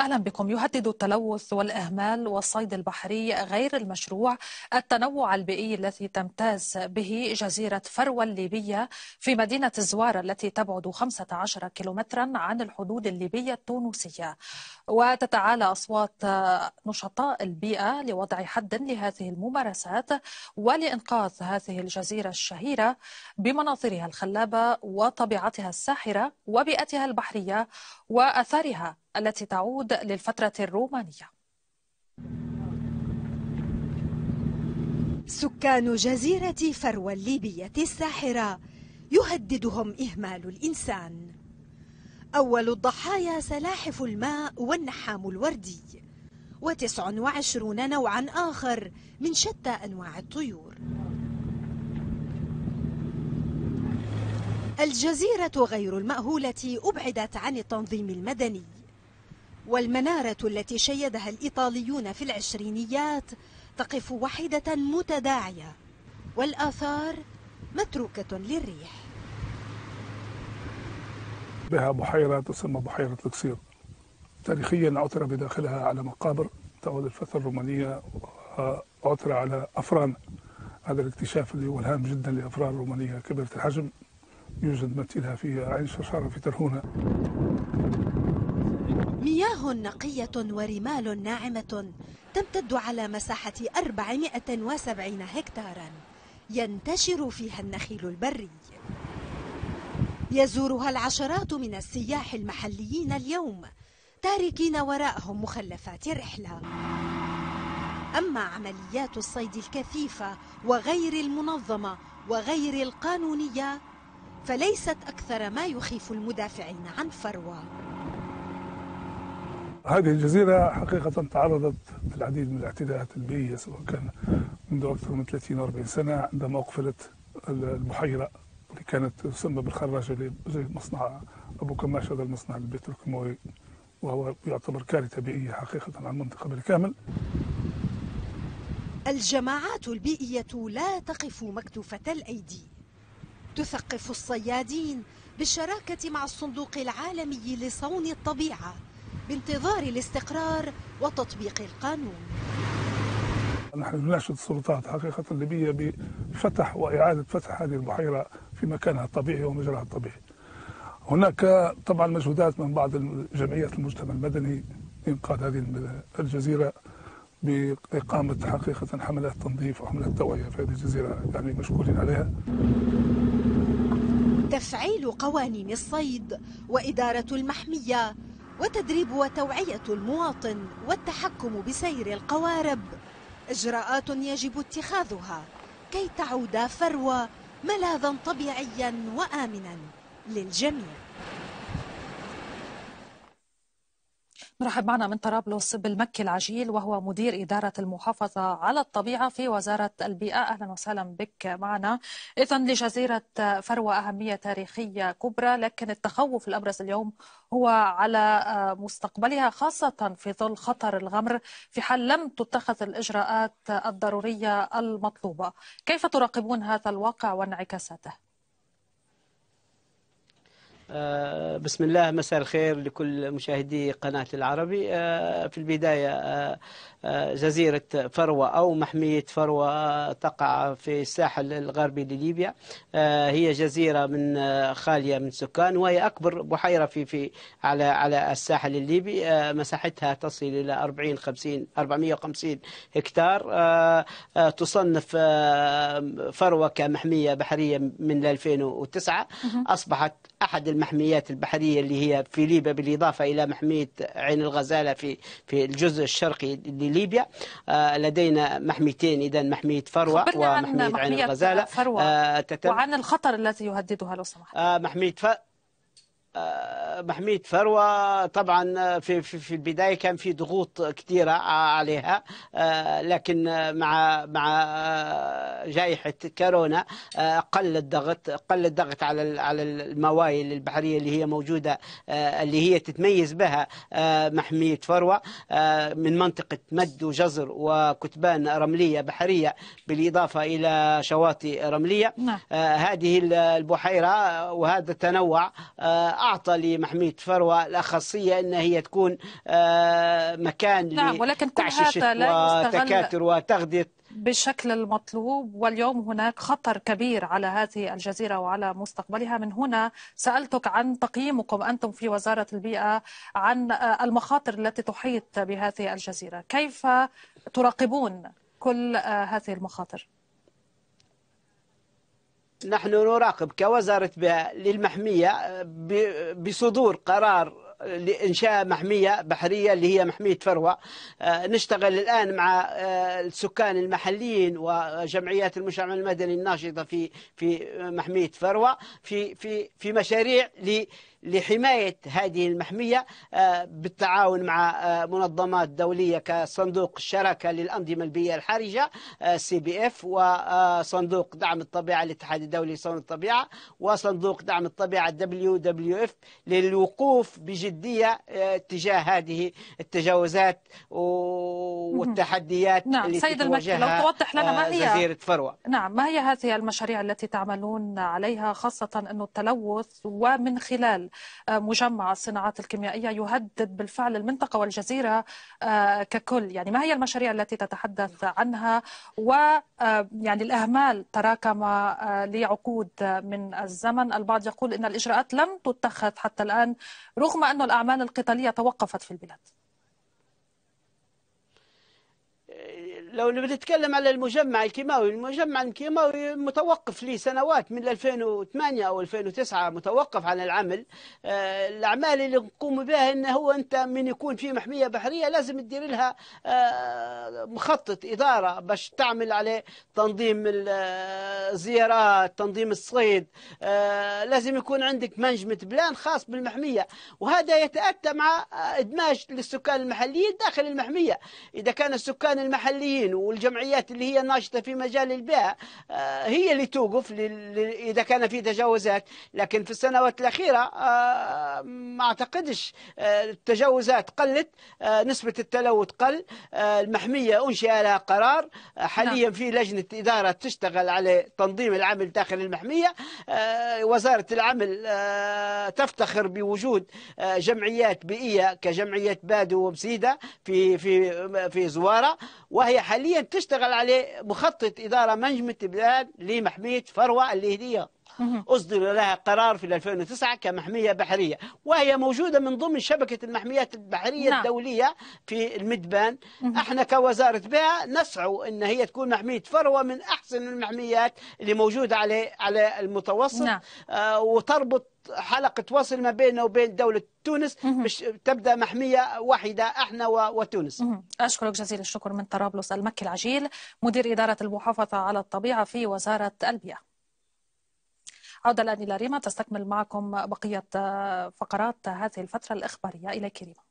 أهلا بكم يهدد التلوث والإهمال والصيد البحري غير المشروع التنوع البيئي الذي تمتاز به جزيرة فروه الليبية في مدينة زوارة التي تبعد 15 كيلومترا عن الحدود الليبية التونسية وتتعالى أصوات نشطاء البيئة لوضع حد لهذه الممارسات ولإنقاذ هذه الجزيرة الشهيرة بمناظرها الخلابة وطبيعتها الساحرة وبيئتها البحرية وأثارها التي تعود للفترة الرومانية سكان جزيرة فرو الليبية الساحرة يهددهم إهمال الإنسان أول الضحايا سلاحف الماء والنحام الوردي وتسع وعشرون نوعا آخر من شتى أنواع الطيور الجزيرة غير المأهولة أبعدت عن التنظيم المدني والمنارة التي شيدها الإيطاليون في العشرينيات تقف واحدة متداعية والآثار متروكة للريح بها بحيرة تسمى بحيرة الكسير تاريخيا عثر بداخلها على مقابر تعود الفترة الرومانية وعثر على أفران هذا الاكتشاف اللي هو الهام جدا لأفران رومانية كبيرة الحجم يوجد مثيلها في عين شرشارة في ترهونة نقية ورمال ناعمة تمتد على مساحة 470 هكتارا ينتشر فيها النخيل البري يزورها العشرات من السياح المحليين اليوم تاركين وراءهم مخلفات الرحلة أما عمليات الصيد الكثيفة وغير المنظمة وغير القانونية فليست أكثر ما يخيف المدافعين عن فروة هذه الجزيرة حقيقة تعرضت للعديد من الاعتداءات البيئية سواء كان منذ أكثر من 30 40 سنة عندما أقفلت البحيرة اللي كانت تسمى بالخراجة مصنع أبو كماش هذا المصنع البتروكيماوي وهو يعتبر كارثة بيئية حقيقة على المنطقة بالكامل الجماعات البيئية لا تقف مكتوفة الأيدي تثقف الصيادين بالشراكة مع الصندوق العالمي لصون الطبيعة بانتظار الاستقرار وتطبيق القانون نحن نناشد السلطات حقيقة الليبية بفتح وإعادة فتح هذه البحيرة في مكانها الطبيعي ومجراها الطبيعي هناك طبعا مجهودات من بعض جمعيات المجتمع المدني لإنقاذ هذه الجزيرة بإقامة حقيقة حملات تنظيف وحملات توعية في هذه الجزيرة يعني مشكورين عليها تفعيل قوانين الصيد وإدارة المحمية وتدريب وتوعية المواطن والتحكم بسير القوارب إجراءات يجب اتخاذها كي تعود فروة ملاذا طبيعيا وآمنا للجميع نرحب معنا من طرابلس بالمكي العجيل وهو مدير إدارة المحافظة على الطبيعة في وزارة البيئة أهلا وسهلا بك معنا إذا لجزيرة فروة أهمية تاريخية كبرى لكن التخوف الأبرز اليوم هو على مستقبلها خاصة في ظل خطر الغمر في حال لم تتخذ الإجراءات الضرورية المطلوبة كيف تراقبون هذا الواقع وانعكاساته؟ آه، بسم الله مساء الخير لكل مشاهدي قناة العربي آه، في البداية آه، جزيرة فروة أو محمية فروة تقع في الساحل الغربي لليبيا هي جزيرة من خالية من سكان وهي أكبر بحيرة في في على على الساحل الليبي مساحتها تصل إلى 40 50 450 هكتار تصنف فروة كمحمية بحرية من 2009 أصبحت أحد المحميات البحرية اللي هي في ليبيا بالإضافة إلى محمية عين الغزالة في في الجزء الشرقي لليبيا آه، لدينا محميتين إذا محمية فروة ومحمية عين الغزالة فروة آه، وعن الخطر الذي يهددها لو سمحت آه، محمية فروة آه، محمية فروة طبعا آه، في, في, في البداية كان في ضغوط كثيرة آه، عليها لكن مع مع جائحة كورونا قل الضغط قل الضغط على على الموائل البحرية اللي هي موجودة اللي هي تتميز بها محمية فروة من منطقة مد وجزر وكتبان رملية بحرية بالإضافة إلى شواطئ رملية نعم. هذه البحيرة وهذا التنوع أعطى لمحمية فروة الأخصية أن هي تكون آه، مكان نعم ولكن كل هذا لا وتكاثر وتغذية بالشكل المطلوب واليوم هناك خطر كبير على هذه الجزيرة وعلى مستقبلها من هنا سألتك عن تقييمكم أنتم في وزارة البيئة عن آه، المخاطر التي تحيط بهذه الجزيرة كيف تراقبون كل آه، هذه المخاطر نحن نراقب كوزارة بها للمحمية آه، بصدور قرار لإنشاء محمية بحرية اللي هي محمية فروة آه، نشتغل الآن مع آه، السكان المحليين وجمعيات المجتمع المدني الناشطة في في محمية فروة في في في مشاريع لحماية هذه المحمية آه، بالتعاون مع آه، منظمات دولية كصندوق الشراكة للأنظمة البيئية الحرجة سي آه، بي اف وصندوق دعم الطبيعة الاتحاد الدولي لصون الطبيعة وصندوق دعم الطبيعة دبليو دبليو اف للوقوف بجدية تجاه هذه التجاوزات والتحديات نعم. التي سيد تواجهها لو توضح لنا ما هي جزيرة فروة نعم ما هي هذه المشاريع التي تعملون عليها خاصة أنه التلوث ومن خلال مجمع الصناعات الكيميائية يهدد بالفعل المنطقة والجزيرة آه، ككل يعني ما هي المشاريع التي تتحدث عنها و آه، يعني الإهمال تراكم آه، لعقود من الزمن البعض يقول أن الإجراءات لم تتخذ حتى الآن رغم أن الأعمال القتالية توقفت في البلاد لو نتكلم على المجمع الكيماوي المجمع الكيماوي متوقف لي سنوات من 2008 أو 2009 متوقف عن العمل آه، الأعمال اللي نقوم بها ان هو أنت من يكون في محمية بحرية لازم تدير لها آه، مخطط إدارة باش تعمل عليه تنظيم آه، الزيارات تنظيم الصيد لازم يكون عندك منجمة بلان خاص بالمحمية وهذا يتأتى مع إدماج للسكان المحليين داخل المحمية إذا كان السكان المحليين المسؤولين والجمعيات اللي هي ناشطة في مجال البيع آه، هي اللي توقف إذا كان في تجاوزات لكن في السنوات الأخيرة آه، ما أعتقدش آه، التجاوزات قلت نسبة التلوث قل المحمية أنشئ لها قرار نعم. حاليا في لجنة إدارة تشتغل على تنظيم العمل داخل المحمية وزارة العمل تفتخر بوجود جمعيات بيئية كجمعية بادو وبسيدة في في في زوارة وهي حاليا تشتغل عليه مخطط إدارة منجمة البلاد لمحمية فروه الليهدية أصدر لها قرار في 2009 كمحمية بحرية وهي موجودة من ضمن شبكة المحميات البحرية نعم. الدولية في المدبان احنا كوزارة بها نسعى أن هي تكون محمية فروة من أحسن المحميات اللي موجودة على على المتوسط نعم. آه وتربط حلقة وصل ما بيننا وبين دولة تونس مش تبدأ محمية واحدة احنا وتونس أشكرك جزيل الشكر من طرابلس المكي العجيل مدير إدارة المحافظة على الطبيعة في وزارة البيئة عودة الآن إلى ريما تستكمل معكم بقية فقرات هذه الفترة الإخبارية إلى كريمة